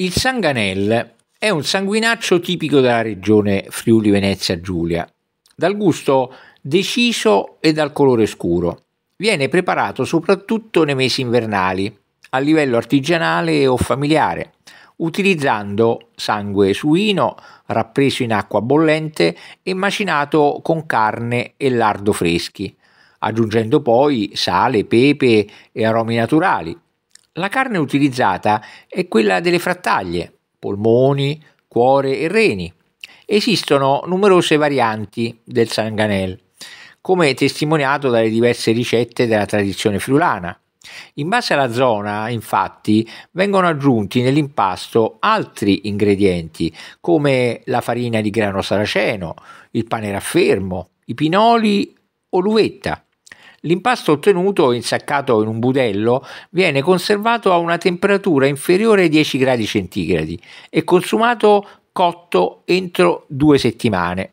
Il sanganel è un sanguinaccio tipico della regione Friuli Venezia Giulia, dal gusto deciso e dal colore scuro. Viene preparato soprattutto nei mesi invernali, a livello artigianale o familiare, utilizzando sangue suino rappreso in acqua bollente e macinato con carne e lardo freschi, aggiungendo poi sale, pepe e aromi naturali, la carne utilizzata è quella delle frattaglie, polmoni, cuore e reni. Esistono numerose varianti del sanganel, come testimoniato dalle diverse ricette della tradizione friulana. In base alla zona, infatti, vengono aggiunti nell'impasto altri ingredienti come la farina di grano saraceno, il pane raffermo, i pinoli o l'uvetta. L'impasto ottenuto, insaccato in un budello, viene conservato a una temperatura inferiore ai 10 gradi centigradi e consumato cotto entro due settimane.